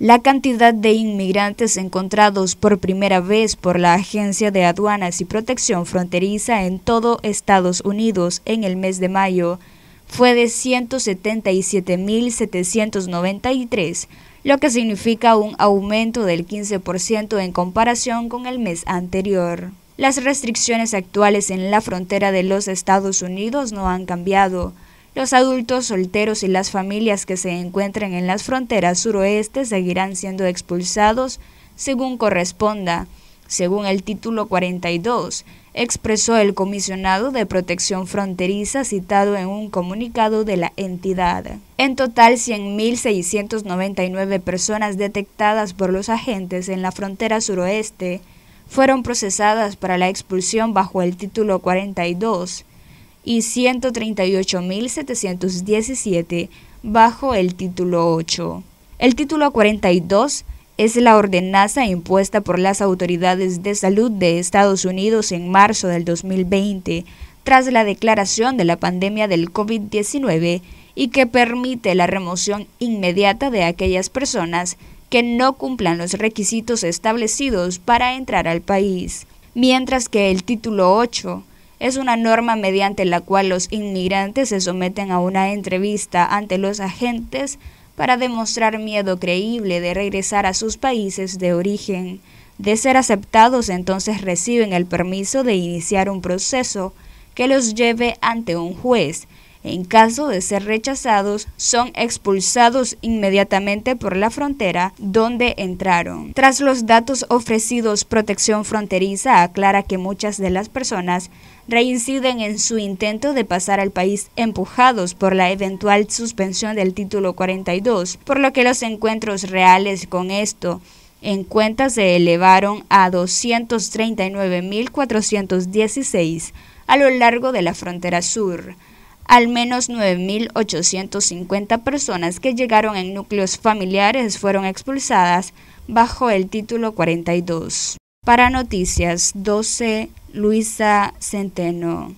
La cantidad de inmigrantes encontrados por primera vez por la Agencia de Aduanas y Protección Fronteriza en todo Estados Unidos en el mes de mayo fue de 177.793, lo que significa un aumento del 15% en comparación con el mes anterior. Las restricciones actuales en la frontera de los Estados Unidos no han cambiado, los adultos solteros y las familias que se encuentren en las fronteras suroeste seguirán siendo expulsados según corresponda, según el título 42, expresó el comisionado de protección fronteriza citado en un comunicado de la entidad. En total, 100.699 personas detectadas por los agentes en la frontera suroeste fueron procesadas para la expulsión bajo el título 42 y 138.717 bajo el título 8. El título 42 es la ordenanza impuesta por las autoridades de salud de Estados Unidos en marzo del 2020 tras la declaración de la pandemia del COVID-19 y que permite la remoción inmediata de aquellas personas que no cumplan los requisitos establecidos para entrar al país, mientras que el título 8 es una norma mediante la cual los inmigrantes se someten a una entrevista ante los agentes para demostrar miedo creíble de regresar a sus países de origen. De ser aceptados, entonces reciben el permiso de iniciar un proceso que los lleve ante un juez, en caso de ser rechazados, son expulsados inmediatamente por la frontera donde entraron. Tras los datos ofrecidos, Protección Fronteriza aclara que muchas de las personas reinciden en su intento de pasar al país empujados por la eventual suspensión del título 42, por lo que los encuentros reales con esto en cuenta se elevaron a 239.416 a lo largo de la frontera sur. Al menos 9.850 personas que llegaron en núcleos familiares fueron expulsadas bajo el título 42. Para Noticias 12, Luisa Centeno.